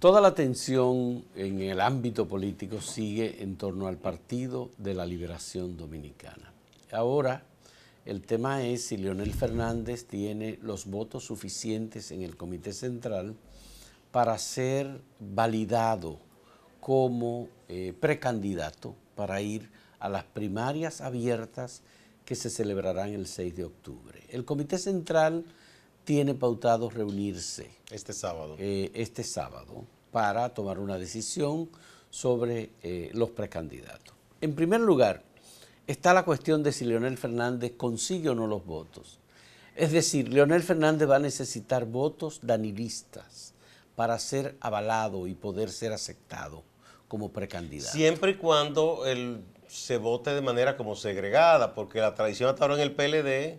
Toda la atención en el ámbito político sigue en torno al Partido de la Liberación Dominicana. Ahora, el tema es si Leonel Fernández tiene los votos suficientes en el Comité Central para ser validado como eh, precandidato para ir a las primarias abiertas que se celebrarán el 6 de octubre. El Comité Central tiene pautado reunirse. Este sábado. Eh, este sábado para tomar una decisión sobre eh, los precandidatos. En primer lugar, está la cuestión de si Leonel Fernández consigue o no los votos. Es decir, Leonel Fernández va a necesitar votos danilistas para ser avalado y poder ser aceptado como precandidato. Siempre y cuando el, se vote de manera como segregada, porque la tradición hasta ahora en el PLD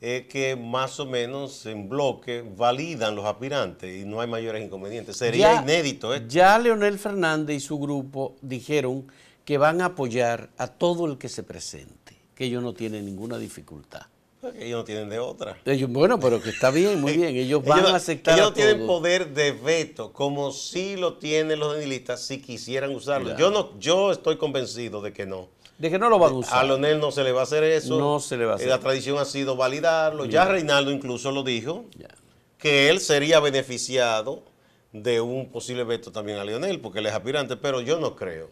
es que más o menos en bloque validan los aspirantes y no hay mayores inconvenientes. Sería inédito esto. ¿eh? Ya Leonel Fernández y su grupo dijeron que van a apoyar a todo el que se presente, que ellos no tienen ninguna dificultad. ellos no tienen de otra. bueno, pero que está bien, muy bien. Ellos van a aceptar. Ellos tienen poder de veto, como si lo tienen los denilistas si quisieran usarlo. Yo no, yo estoy convencido de que no de que no lo va a usar. A Leonel no se le va a hacer eso. No se le va a eh, hacer. La tradición ha sido validarlo. Ya, Reinaldo incluso lo dijo, que él sería beneficiado de un posible veto también a Leonel, porque él es aspirante, pero yo no creo.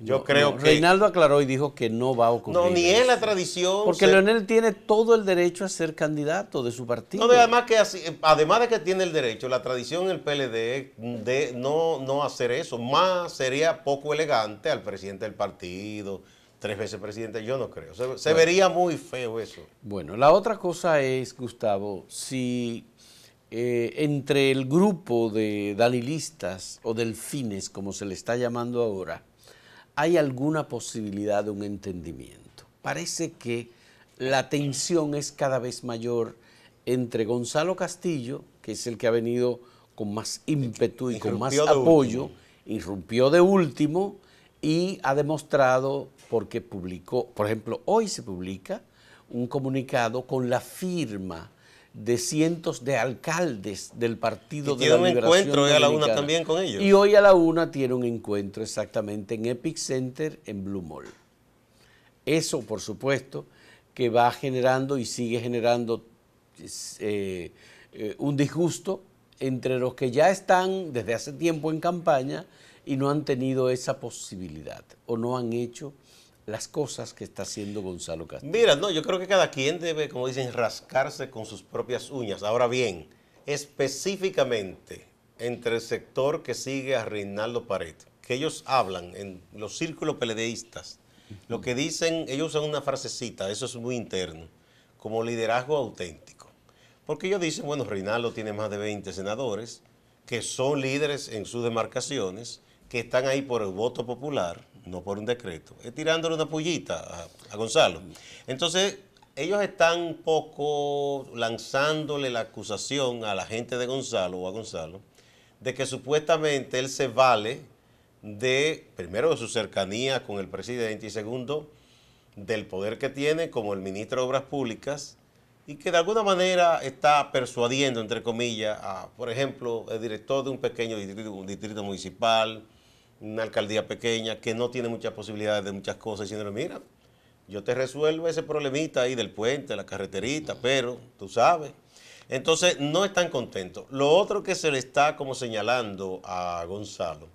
Yo creo que. Reinaldo aclaró y dijo que no va a ocurrir. No, ni es la tradición. Porque Leonel tiene todo el derecho a ser candidato de su partido. No, además, que así, eh, además de que tiene el derecho, la tradición en el PLD de no, no hacer eso. Más sería poco elegante al presidente del partido tres veces presidente, yo no creo. Se, vería muy feo eso. Bueno, la otra cosa es, Gustavo, si eh, entre el grupo de dalilistas o delfines, como se le está llamando ahora, hay alguna posibilidad de un entendimiento. Parece que la tensión es cada vez mayor entre Gonzalo Castillo, que es el que ha venido con más ímpetu y con más apoyo, irrumpió de último y ha demostrado porque publicó, por ejemplo, hoy se publica un comunicado con la firma de cientos de alcaldes del Partido de la Liberación. Tiene un encuentro ¿eh? a la una también con ellos. Y hoy a la una tiene un encuentro exactamente en Epic Center en Blue Mall. Eso, por supuesto, que va generando y sigue generando eh, eh, un disgusto entre los que ya están desde hace tiempo en campaña y no han tenido esa posibilidad o no han hecho las cosas que está haciendo Gonzalo Castillo? Mira, no, yo creo que cada quien debe, como dicen, rascarse con sus propias uñas. Ahora bien, específicamente entre el sector que sigue a Reinaldo Pared, que ellos hablan en los círculos peledeístas, lo que dicen, ellos usan una frasecita, eso es muy interno, como liderazgo auténtico. Porque ellos dicen, bueno, Reinaldo tiene más de 20 senadores, que son líderes en sus demarcaciones, que están ahí por el voto popular, no por un decreto, es tirándole una pullita a, Gonzalo. Entonces, ellos están un poco lanzándole la acusación a la gente de Gonzalo o a Gonzalo de que supuestamente él se vale de, primero, de su cercanía con el presidente y segundo, del poder que tiene como el ministro de Obras Públicas y que de alguna manera está persuadiendo, entre comillas, a, por ejemplo, el director de un pequeño distrito municipal, una alcaldía pequeña que no tiene muchas posibilidades de muchas cosas, diciéndole, mira, yo te resuelvo ese problemita ahí del puente, la carreterita, pero tú sabes. Entonces, no están contentos. Lo otro que se le está como señalando a Gonzalo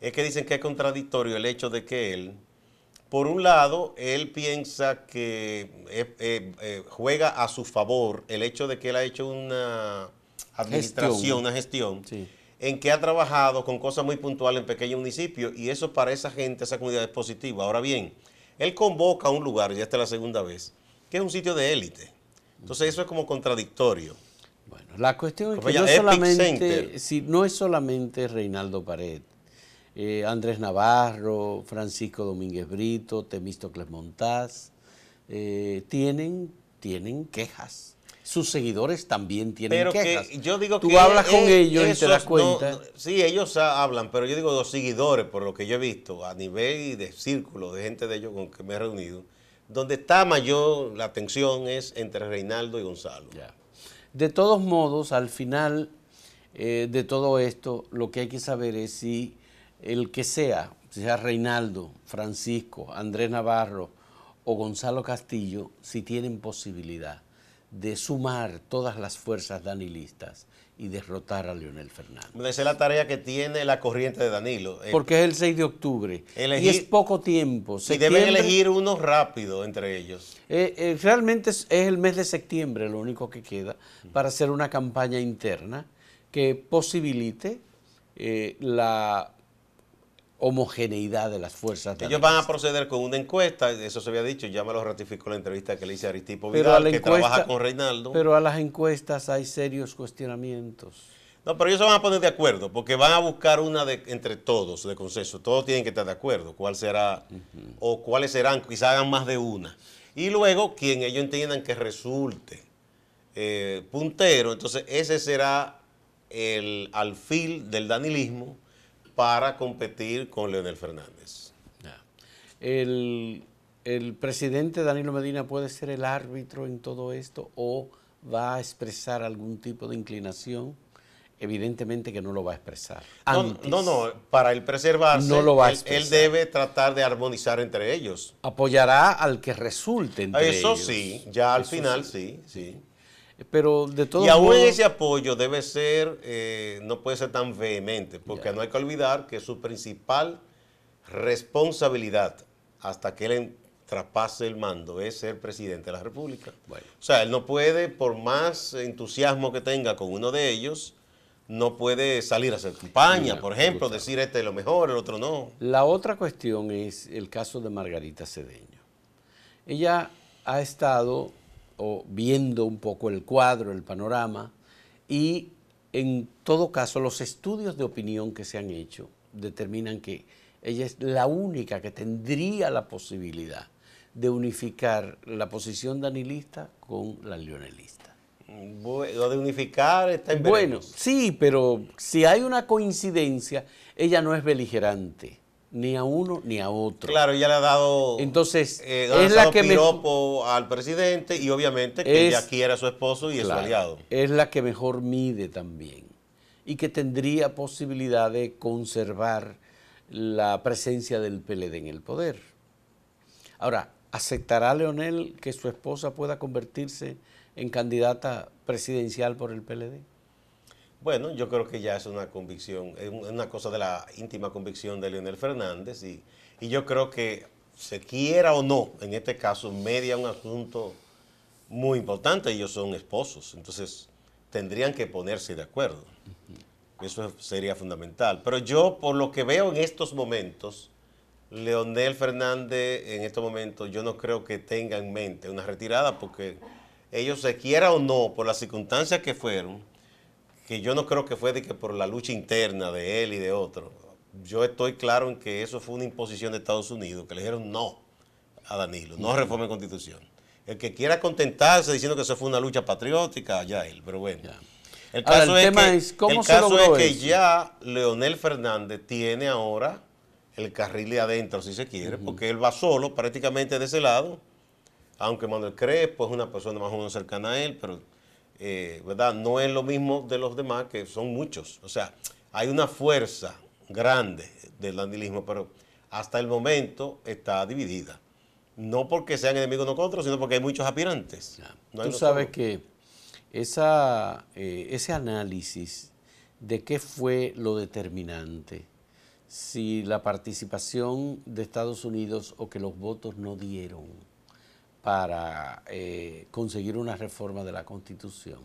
es que dicen que es contradictorio el hecho de que él, por un lado, él piensa que eh, eh, eh, juega a su favor el hecho de que él ha hecho una administración, una gestión en que ha trabajado con cosas muy puntuales en pequeños municipios y eso para esa gente, esa comunidad es positivo. Ahora bien, él convoca a un lugar, ya esta es la segunda vez, que es un sitio de élite. Entonces eso es como contradictorio. Bueno, la cuestión es que no, solamente, si no es solamente Reinaldo Pared, eh, Andrés Navarro, Francisco Domínguez Brito, Temístocles Montás, eh, tienen, tienen quejas sus seguidores también tienen pero Que yo digo Tú hablas con eh, ellos y te das cuenta. sí, ellos hablan, pero yo digo los seguidores, por lo que yo he visto, a nivel de círculo de gente de ellos con que me he reunido, donde está mayor la tensión es entre Reinaldo y Gonzalo. Ya. De todos modos, al final eh, de todo esto, lo que hay que saber es si el que sea, si sea Reinaldo, Francisco, Andrés Navarro o Gonzalo Castillo, si tienen posibilidad de sumar todas las fuerzas danilistas y derrotar a Leonel Fernández. Esa es la tarea que tiene la corriente de Danilo. Eh, Porque es el 6 de octubre y es poco tiempo. y deben elegir uno rápido entre ellos. Eh, eh, realmente es, el mes de septiembre lo único que queda para hacer una campaña interna que posibilite la homogeneidad de las fuerzas. Ellos van a proceder con una encuesta, eso se había dicho, ya me lo ratificó la entrevista que le hice a Aristipo Vidal, que trabaja con Reinaldo. Pero a las encuestas hay serios cuestionamientos. No, pero ellos se van a poner de acuerdo, porque van a buscar una de, entre todos de consenso. Todos tienen que estar de acuerdo, cuál será, o cuáles serán, quizá hagan más de una. Y luego, quien ellos entiendan que resulte eh, puntero, entonces ese será el alfil del danilismo para competir con Leonel Fernández. El, presidente Danilo Medina puede ser el árbitro en todo esto o va a expresar algún tipo de inclinación? Evidentemente que no lo va a expresar. no, no, para el preservarse, no lo él, debe tratar de armonizar entre ellos. Apoyará al que resulte entre Eso sí, ya al final sí. sí. Pero de todo Y aún ese apoyo debe ser, eh, no puede ser tan vehemente, porque no hay que olvidar que su principal responsabilidad hasta que él traspase el mando es ser presidente de la República. O sea, él no puede, por más entusiasmo que tenga con uno de ellos, no puede salir a hacer campaña, por ejemplo, decir este es lo mejor, el otro no. La otra cuestión es el caso de Margarita Cedeño. Ella ha estado o viendo un poco el cuadro, el panorama, y en todo caso los estudios de opinión que se han hecho determinan que ella es la única que tendría la posibilidad de unificar la posición danilista con la leonelista. lo de unificar está en Bueno, sí, pero si hay una coincidencia, ella no es beligerante ni a uno ni a otro. Claro, ya le ha dado. Entonces, eh, es la que al presidente y obviamente que ella su esposo y su aliado. Es la que mejor mide también y que tendría posibilidad de conservar la presencia del PLD en el poder. Ahora, ¿aceptará Leonel que su esposa pueda convertirse en candidata presidencial por el PLD? Bueno, yo creo que ya es una convicción, es una cosa de la íntima convicción de Leonel Fernández y, yo creo que se quiera o no, en este caso, media un asunto muy importante, ellos son esposos, entonces tendrían que ponerse de acuerdo. Eso sería fundamental. Pero yo, por lo que veo en estos momentos, Leonel Fernández, en estos momentos, yo no creo que tenga en mente una retirada, porque ellos, se quiera o no, por las circunstancias que fueron, que yo no creo que fue de que por la lucha interna de él y de otro Yo estoy claro en que eso fue una imposición de Estados Unidos, que le dijeron no a Danilo, no reforma constitución. El que quiera contentarse diciendo que eso fue una lucha patriótica, allá él, pero bueno. El caso es, que, ya Leonel Fernández tiene ahora el carril de adentro, si se quiere, porque él va solo prácticamente de ese lado, aunque Manuel Crespo es una persona más o menos cercana a él, pero eh, ¿verdad? No es lo mismo de los demás, que son muchos. O sea, hay una fuerza grande del andilismo, pero hasta el momento está dividida. No porque sean enemigos nosotros, sino porque hay muchos aspirantes. tú sabes que eh, ese análisis de qué fue lo determinante, si la participación de Estados Unidos o que los votos no dieron para eh, conseguir una reforma de la Constitución,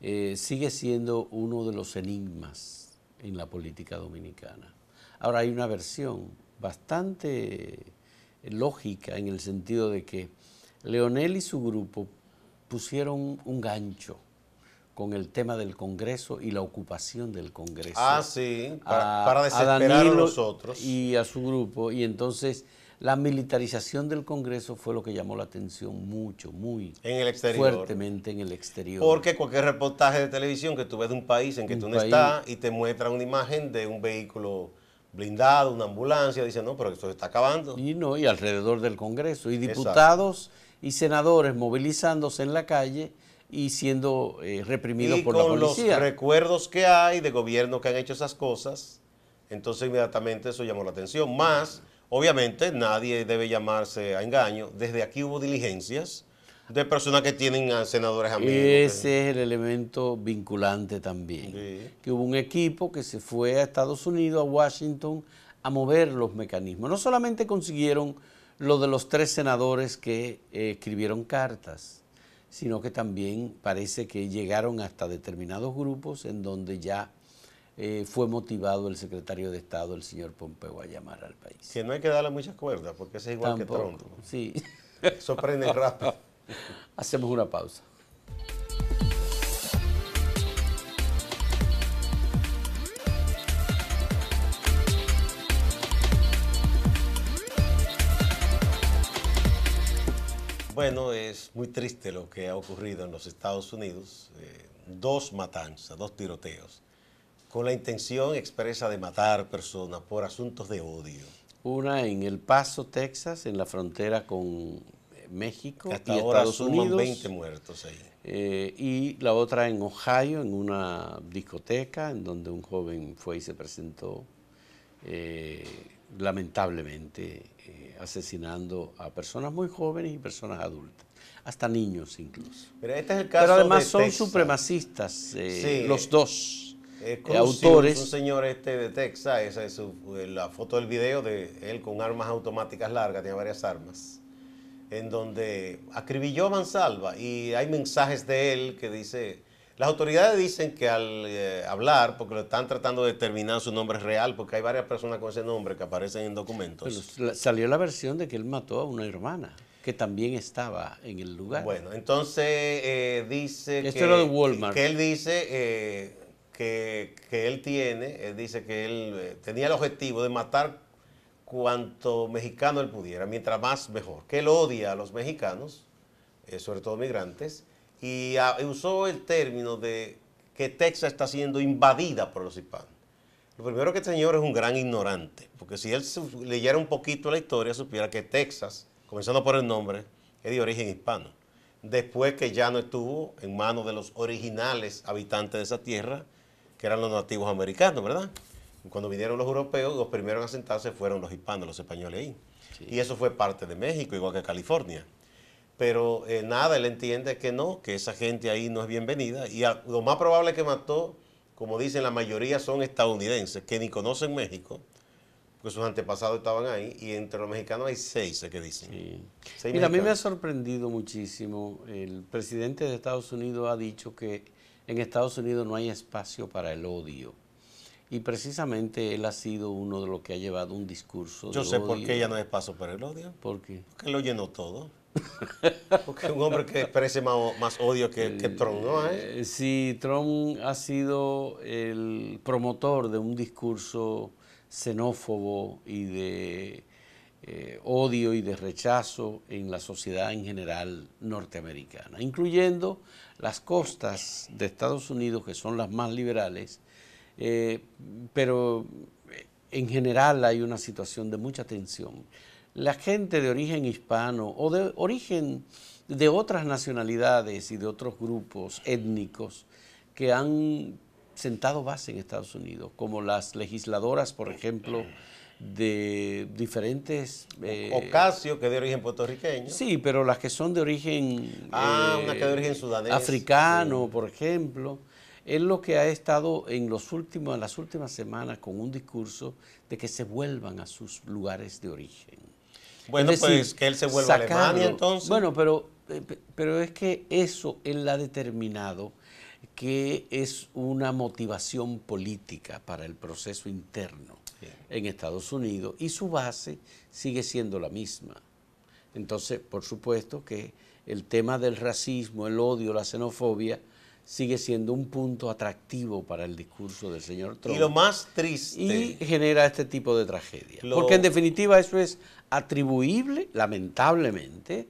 eh, sigue siendo uno de los enigmas en la política dominicana. Ahora hay una versión bastante eh, lógica en el sentido de que Leonel y su grupo pusieron un gancho con el tema del Congreso y la ocupación del Congreso. Ah, sí, para, desesperar a, Y a su grupo, y entonces la militarización del Congreso fue lo que llamó la atención mucho, muy en el fuertemente en el exterior. Porque cualquier reportaje de televisión que tú ves de un país en que tú no estás y te muestra una imagen de un vehículo blindado, una ambulancia, dicen, no, pero esto se está acabando. Y no, y alrededor del Congreso. Y diputados y senadores movilizándose en la calle y siendo eh, reprimidos por la policía. con los recuerdos que hay de gobiernos que han hecho esas cosas, entonces inmediatamente eso llamó la atención. Más Obviamente nadie debe llamarse a engaño. Desde aquí hubo diligencias de personas que tienen a senadores amigos. Ese es el elemento vinculante también. Que hubo un equipo que se fue a Estados Unidos, a Washington, a mover los mecanismos. No solamente consiguieron lo de los tres senadores que eh, escribieron cartas, sino que también parece que llegaron hasta determinados grupos en donde ya eh, fue motivado el secretario de Estado, el señor Pompeo, a llamar al país. Que no hay que darle muchas cuerdas, porque es igual que Trump. Sí. Sorprende rápido. Hacemos una pausa. Bueno, es muy triste lo que ha ocurrido en los Estados Unidos. Eh, dos matanzas, dos tiroteos con la intención expresa de matar personas por asuntos de odio. Una en El Paso, Texas, en la frontera con eh, México hasta y ahora Estados Unidos. 20 muertos ahí. Eh, y la otra en Ohio, en una discoteca, en donde un joven fue y se presentó, eh, lamentablemente, asesinando a personas muy jóvenes y personas adultas, hasta niños incluso. Este Pero, además son supremacistas, los dos. Es eh, autores. Un señor este de Texas, esa es eh, la foto del video de él con armas automáticas largas, tenía varias armas, en donde acribilló a Mansalva y hay mensajes de él que dice, las autoridades dicen que al eh, hablar, porque lo están tratando de determinar su nombre real, porque hay varias personas con ese nombre que aparecen en documentos. salió la versión de que él mató a una hermana que también estaba en el lugar. Bueno, entonces dice que, Walmart. que él dice, que, él tiene, él dice que él eh, tenía el objetivo de matar cuanto mexicano él pudiera, mientras más mejor, que él odia a los mexicanos, eh, sobre todo migrantes, y, y, ah, usó el término de que Texas está siendo invadida por los hispanos. Lo primero que este señor es un gran ignorante, porque si él leyera un poquito la historia, supiera que Texas, comenzando por el nombre, es de origen hispano. Después que ya no estuvo en manos de los originales habitantes de esa tierra, que eran los nativos americanos, ¿verdad? Cuando vinieron los europeos, los primeros a sentarse fueron los hispanos, los españoles ahí. Y eso fue parte de México, igual que California. Pero eh, nada, él entiende que no, que esa gente ahí no es bienvenida. Y lo más probable que mató, como dicen la mayoría, son estadounidenses, que ni conocen México, porque sus antepasados estaban ahí. Y entre los mexicanos hay seis, que dicen. Sí. Mira, a mí me ha sorprendido muchísimo. El presidente de Estados Unidos ha dicho que en Estados Unidos no hay espacio para el odio. Y precisamente él ha sido uno de los que ha llevado un discurso. Yo sé por qué ya no hay espacio para el odio. ¿Por qué? Porque lo llenó todo. Porque un hombre que expresa más, odio que, eh, Trump, ¿no? Sí, Trump ha sido el promotor de un discurso xenófobo y de eh, odio y de rechazo en la sociedad en general norteamericana, incluyendo las costas de Estados Unidos, que son las más liberales, eh, pero eh, en general hay una situación de mucha tensión. La gente de origen hispano o de origen de otras nacionalidades y de otros grupos étnicos que han sentado base en Estados Unidos, como las legisladoras, por ejemplo, de diferentes... Eh, Ocasio, que de origen puertorriqueño. Sí, pero las que son de origen... Ah, una de eh, origen sudanés. Africano, por ejemplo. Es lo que ha estado en, los últimos, las últimas semanas con un discurso de que se vuelvan a sus lugares de origen. Bueno, pues que él se vuelva a Alemania entonces. Bueno, pero, eh, pero es que eso él ha determinado que es una motivación política para el proceso interno en Estados Unidos y su base sigue siendo la misma. Entonces, por supuesto que el tema del racismo, el odio, la xenofobia, sigue siendo un punto atractivo para el discurso del señor Trump. Y lo más triste. Y genera este tipo de tragedia. Porque en definitiva eso es atribuible, lamentablemente,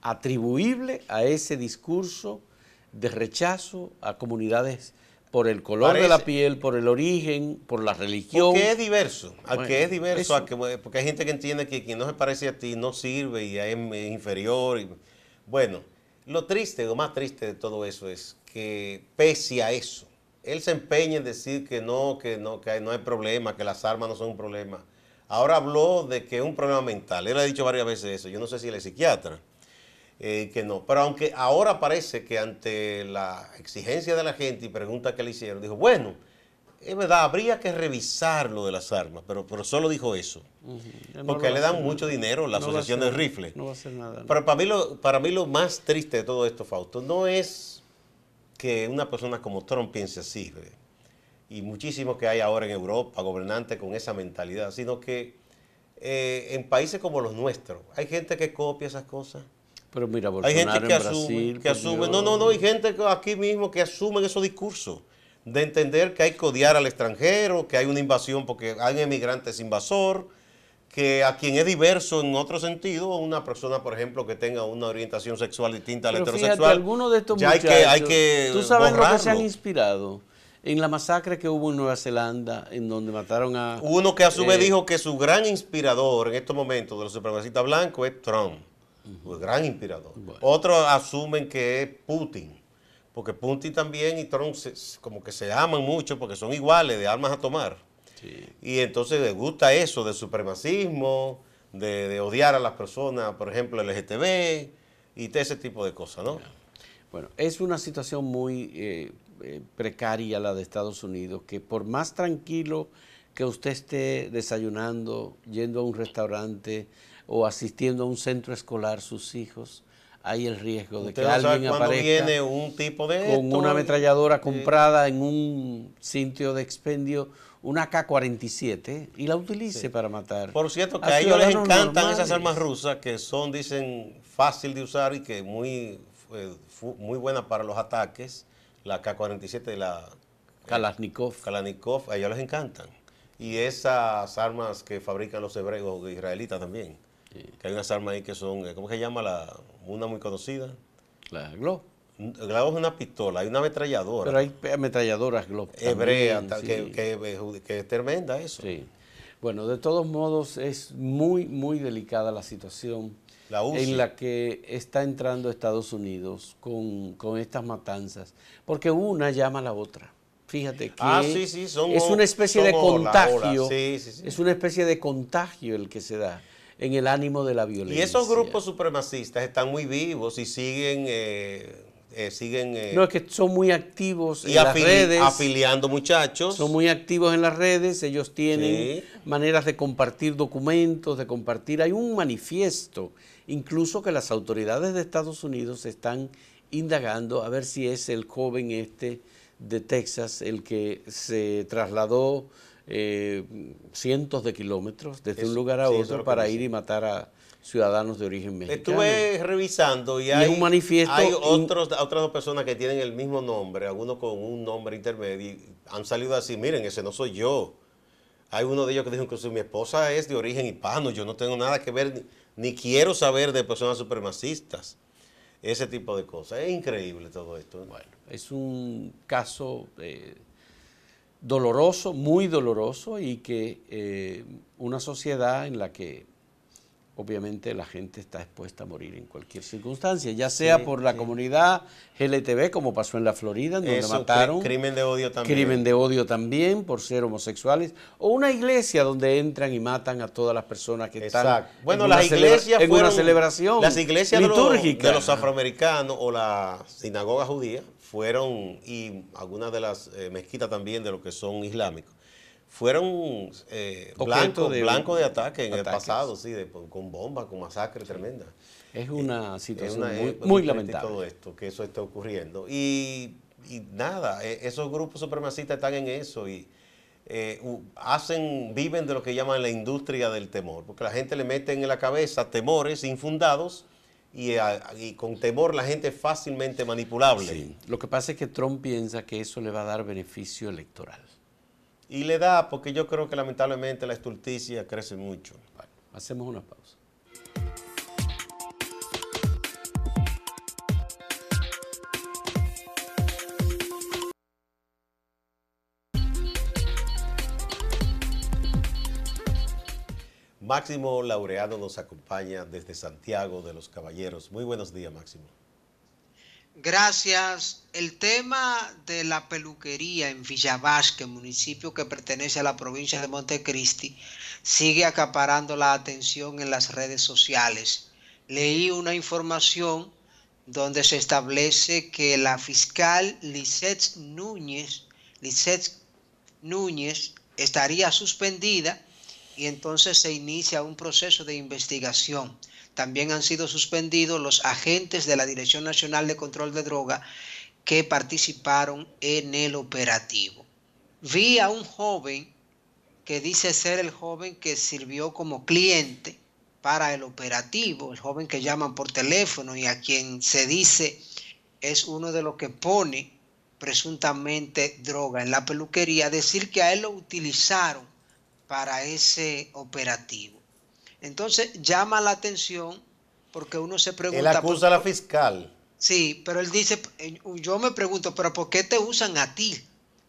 atribuible a ese discurso de rechazo a comunidades por el color de la piel, por el origen, por la religión. Porque es diverso, al que es diverso, porque hay gente que entiende que quien no se parece a ti no sirve y es inferior. bueno, lo triste, lo más triste de todo eso es que pese a eso, él se empeña en decir que no, que no, que no hay problema, que las armas no son un problema. Ahora habló de que es un problema mental. Él ha dicho varias veces eso. Yo no sé si él es psiquiatra. Eh, que no. Pero aunque ahora parece que ante la exigencia de la gente y pregunta que le hicieron, dijo, bueno, es verdad, habría que revisar lo de las armas, pero, solo dijo eso. Porque le dan mucho dinero a la asociación de rifle. No va a hacer nada. Pero para mí, lo, para mí lo más triste de todo esto, Fausto, no es que una persona como Trump piense así, y muchísimos que hay ahora en Europa, gobernantes con esa mentalidad, sino que eh, en países como los nuestros, hay gente que copia esas cosas. Pero mira, hay gente que asume, que pues, asume, no, no, no, hay gente aquí mismo que asume esos discursos de entender que hay que odiar al extranjero, que hay una invasión porque hay un emigrante invasor, que a quien es diverso en otro sentido, una persona, por ejemplo, que tenga una orientación sexual distinta al heterosexual, fíjate, algunos de estos muchachos, que, hay sabes que se han inspirado en la masacre que hubo en Nueva Zelanda, en donde mataron a... Uno que a su vez eh, dijo que su gran inspirador en estos momentos de los supremacistas blancos es Trump gran inspirador. Otros asumen que es Putin, porque Putin también y Trump como que se aman mucho porque son iguales de armas a tomar. Y entonces les gusta eso de supremacismo, de, odiar a las personas, por ejemplo, LGTB y ese tipo de cosas, ¿no? Bueno, es una situación muy eh, eh, precaria la de Estados Unidos, que por más tranquilo que usted esté desayunando, yendo a un restaurante, o asistiendo a un centro escolar sus hijos, hay el riesgo de que alguien aparezca un tipo de con una ametralladora eh. comprada en un sitio de expendio, una K-47, y la utilice para matar. Por cierto, que a, ellos les encantan esas armas rusas que son, dicen, fácil de usar y que muy, eh, muy buena para los ataques, la K-47 y la... Eh, Kalashnikov. Kalashnikov, a ellos les encantan. Y esas armas que fabrican los hebreos israelitas también. Que hay unas armas ahí que son, eh, ¿cómo se llama? la Una muy conocida. La Glock. Glock es una pistola, hay una ametralladora. Pero hay ametralladoras Glock. Hebrea, eh, que, es tremenda eso. Sí. Bueno, de todos modos es muy, muy delicada la situación en la que está entrando Estados Unidos con, estas matanzas, porque una llama a la otra. Fíjate que ah, es una especie de contagio, es una especie de contagio el que se da en el ánimo de la violencia. Y esos grupos supremacistas están muy vivos y siguen... Eh, eh, siguen... Eh, no, es que son muy activos en las redes. afiliando muchachos. Son muy activos en las redes, ellos tienen maneras de compartir documentos, de compartir... Hay un manifiesto, incluso que las autoridades de Estados Unidos están indagando a ver si es el joven este de Texas el que se trasladó eh, cientos de kilómetros desde un lugar a otro para ir y matar a ciudadanos de origen mexicano. Estuve revisando y, hay, otros, otras dos personas que tienen el mismo nombre, algunos con un nombre intermedio, han salido así, miren, ese no soy yo. Hay uno de ellos que dijo que mi esposa es de origen hispano, yo no tengo nada que ver, ni, quiero saber de personas supremacistas ese tipo de cosas. Es increíble todo esto. ¿eh? Bueno, es un caso eh, doloroso, muy doloroso, y que eh, una sociedad en la que obviamente la gente está expuesta a morir en cualquier circunstancia, ya sea por la comunidad LTV, como pasó en la Florida, donde mataron. Crimen de odio también. Crimen de odio también por ser homosexuales. O una iglesia donde entran y matan a todas las personas que están. Bueno, en las iglesias una celebración. Las iglesias litúrgicas de los afroamericanos o la sinagoga judía fueron, y algunas de las eh, mezquitas también de lo que son islámicos, fueron eh, blancos de, blanco de, ataque en el pasado, sí, con bombas, con masacres tremendas. Es eh, una situación muy, muy lamentable. Todo esto, que eso está ocurriendo. Y, nada, e, esos grupos supremacistas están en eso y eh, hacen, viven de lo que llaman la industria del temor, porque la gente le mete en la cabeza temores infundados y, con temor la gente es fácilmente manipulable. Sí. Lo que pasa es que Trump piensa que eso le va a dar beneficio electoral. Y le da, porque yo creo que lamentablemente la estulticia crece mucho. hacemos una pausa. Máximo Laureado nos acompaña desde Santiago de los Caballeros. Muy buenos días, Máximo. Gracias. El tema de la peluquería en Villavasque, municipio que pertenece a la provincia de Montecristi, sigue acaparando la atención en las redes sociales. Leí una información donde se establece que la fiscal Lisette Núñez, Lisette Núñez estaría suspendida y entonces se inicia un proceso de investigación. También han sido suspendidos los agentes de la Dirección Nacional de Control de Droga que participaron en el operativo. Vi a un joven que dice ser el joven que sirvió como cliente para el operativo, el joven que llaman por teléfono y a quien se dice es uno de los que pone presuntamente droga en la peluquería, decir que a él lo utilizaron para ese operativo. Entonces llama la atención porque uno se pregunta... Él acusa a la fiscal. Sí, pero él dice, eh, yo me pregunto, pero ¿por qué te usan a ti?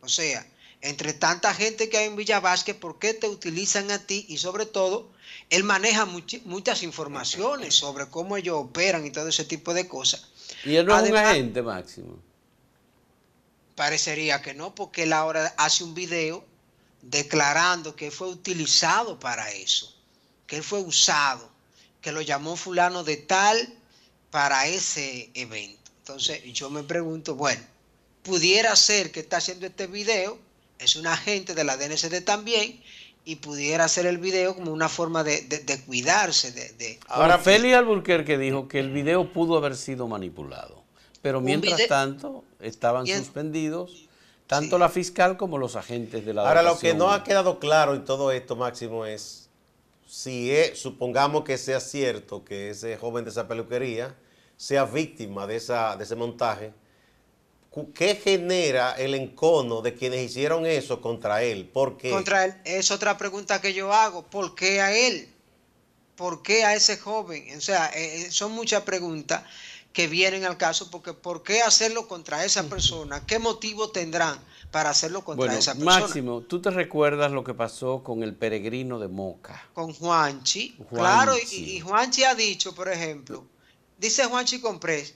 O sea, entre tanta gente que hay en Villa ¿por qué te utilizan a ti? Y sobre todo, él maneja muchas informaciones sobre cómo ellos operan y todo ese tipo de cosas. Y él no es un agente máximo. Parecería que no, porque él ahora hace un video declarando que fue utilizado para eso, que él fue usado, que lo llamó fulano de tal para ese evento. Entonces yo me pregunto, bueno, pudiera ser que está haciendo este video, es un agente de la DNCD también, y pudiera hacer el video como una forma de, de, cuidarse. De, Ahora, Feli Alburquerque dijo que el video pudo haber sido manipulado, pero mientras tanto estaban suspendidos tanto la fiscal como los agentes de la Ahora, lo que no ha quedado claro en todo esto, Máximo, es si e, supongamos que sea cierto que ese joven de esa peluquería sea víctima de, esa, de ese montaje, ¿qué genera el encono de quienes hicieron eso contra él? Porque Contra él, es otra pregunta que yo hago. ¿Por qué a él? ¿Por qué a ese joven? O sea, eh, eh, son muchas preguntas que vienen al caso, porque ¿por qué hacerlo contra esa persona? ¿Qué motivo tendrán para hacerlo contra esa persona? Máximo, tú te recuerdas lo que pasó con el peregrino de Moca. Con Juanchi. Claro, y, y Juanchi ha dicho, por ejemplo, dice Juanchi Comprés,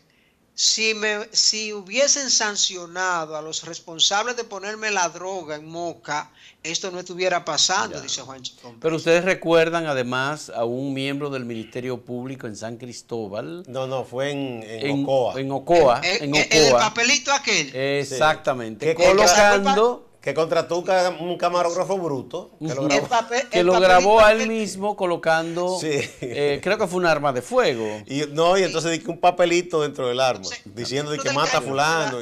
si, me, si hubiesen sancionado a los responsables de ponerme la droga en Moca, esto no estuviera pasando, dice Juan Pero ustedes recuerdan además a un miembro del Ministerio Público en San Cristóbal. No, no, fue en, Ocoa. En Ocoa. Eh, eh, en, el papelito aquel. Exactamente. Colocando que contrató un camarógrafo bruto. Que lo grabó, a él mismo colocando. Eh, creo que fue un arma de fuego. Y, no, y entonces dijo un papelito dentro del arma, diciendo que mata a fulano.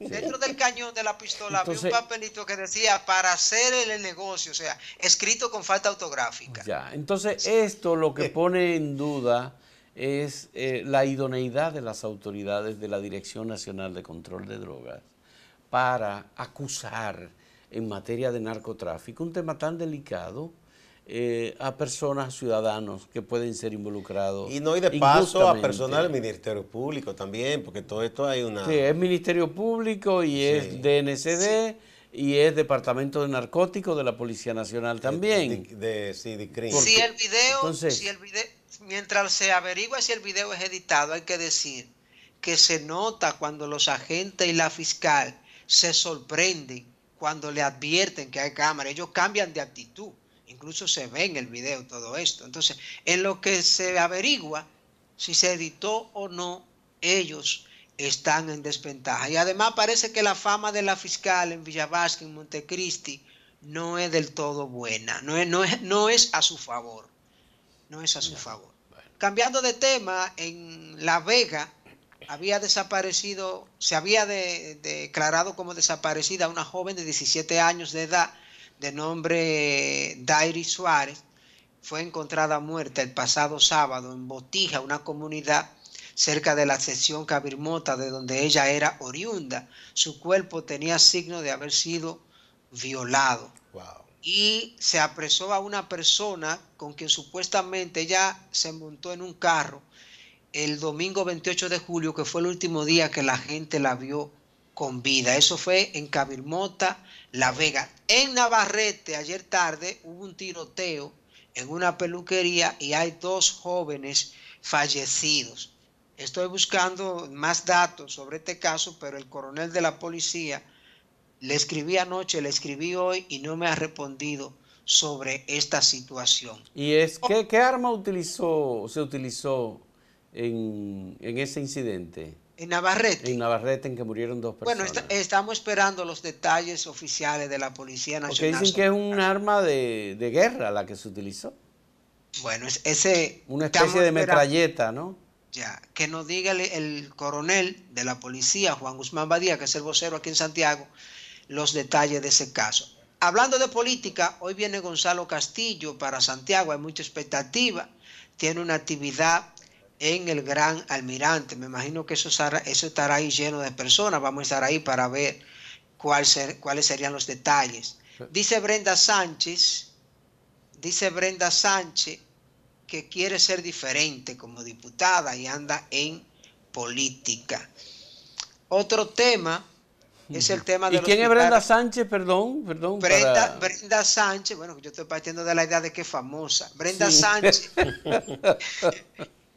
Dentro del cañón de la pistola un papelito que decía para hacer el negocio, o sea, escrito con falta autográfica. Ya. Entonces, esto lo que pone en duda es eh, la idoneidad de las autoridades de la Dirección Nacional de Control de Drogas para acusar en materia de narcotráfico, un tema tan delicado, eh, a personas, ciudadanos que pueden ser involucrados. Y no, hay de paso a personal del Ministerio Público también, porque todo esto hay una... Sí, es Ministerio Público y es DNCD y es Departamento de Narcóticos de la Policía Nacional eh, también. De, sí, de si el video, mientras se averigua si el video es editado, hay que decir que se nota cuando los agentes y la fiscal se sorprenden cuando le advierten que hay cámara. Ellos cambian de actitud. Incluso se ve en el video todo esto. Entonces, en lo que se averigua si se editó o no, ellos están en desventaja. Y además parece que la fama de la fiscal en Villavasque, en Montecristi, no es del todo buena, no es, no es, no es a su favor, no es a su favor. Cambiando de tema, en La Vega, había desaparecido, se había declarado como desaparecida una joven de 17 años de edad de nombre Dairi Suárez. Fue encontrada muerta el pasado sábado en Botija, una comunidad cerca de la sección Cabirmota de donde ella era oriunda. Su cuerpo tenía signo de haber sido violado. Y se apresó a una persona con quien supuestamente ella se montó en un carro el domingo 28 de julio, que fue el último día que la gente la vio con vida. Eso fue en Cabilmota, La Vega. En Navarrete, ayer tarde, hubo un tiroteo en una peluquería y hay dos jóvenes fallecidos. Estoy buscando más datos sobre este caso, pero el coronel de la policía le escribí anoche, le escribí hoy y no me ha respondido sobre esta situación. ¿Y es qué, qué arma utilizó, se utilizó en, ese incidente? En Navarrete. En Navarrete, en que murieron dos personas. Bueno, estamos esperando los detalles oficiales de la Policía Nacional. Porque dicen que es un arma de, guerra la que se utilizó. Bueno, es, ese... Una especie de metralleta, ¿no? Ya, que nos diga el, coronel de la policía, Juan Guzmán Badía, que es el vocero aquí en Santiago, los detalles de ese caso. Hablando de política, hoy viene Gonzalo Castillo para Santiago, hay mucha expectativa, tiene una actividad en el Gran Almirante. Me imagino que eso, eso estará ahí lleno de personas. Vamos a estar ahí para ver cuál cuáles serían los detalles. Dice Brenda Sánchez, dice Brenda Sánchez que quiere ser diferente como diputada y anda en política. Otro tema es el tema de... ¿Y quién es Brenda Sánchez? Perdón, perdón. Brenda, Brenda, Sánchez, bueno, yo estoy partiendo de la idea de que es famosa. Brenda Sánchez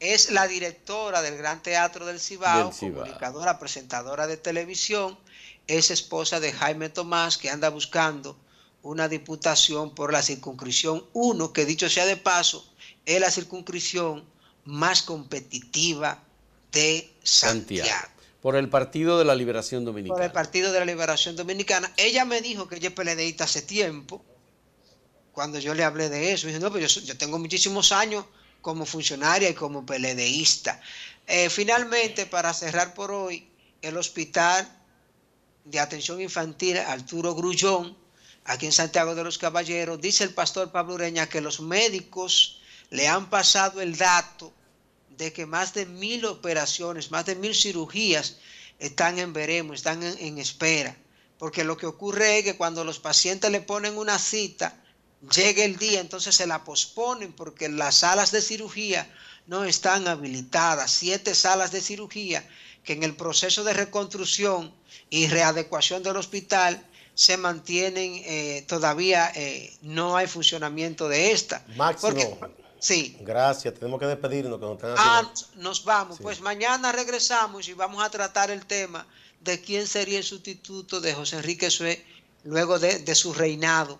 Es la directora del Gran Teatro del Cibao, comunicadora, presentadora de televisión, es esposa de Jaime Tomás, que anda buscando una diputación por la circunscripción 1, que dicho sea de paso, es la circunscripción más competitiva de Santiago. Por el Partido de la Liberación Dominicana. Por el Partido de la Liberación Dominicana. Ella me dijo que ella es PLDista hace tiempo, cuando yo le hablé de eso. Dije, no, pero pues yo tengo muchísimos años como funcionaria y como peledeísta. Eh, finalmente, para cerrar por hoy, el Hospital de Atención Infantil Arturo Grullón, aquí en Santiago de los Caballeros, dice el pastor Pablo Ureña que los médicos le han pasado el dato de que más de mil operaciones, más de mil cirugías están en veremos, están en espera. Porque lo que ocurre es que cuando los pacientes le ponen una cita, llegue el día, entonces se la posponen porque las salas de cirugía no están habilitadas. Siete salas de cirugía que en el proceso de reconstrucción y readecuación del hospital se mantienen eh, todavía, eh, no hay funcionamiento de esta. Máximo. sí. Gracias, tenemos que despedirnos. nos ah, nos vamos. Pues mañana regresamos y vamos a tratar el tema de quién sería el sustituto de José Enrique Sue luego de su reinado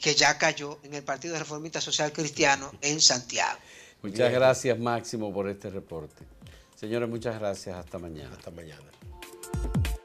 que, ya cayó en el Partido Reformista Social Cristiano en Santiago. Muchas gracias, Máximo, por este reporte. Señores, muchas gracias. Hasta mañana. Hasta mañana.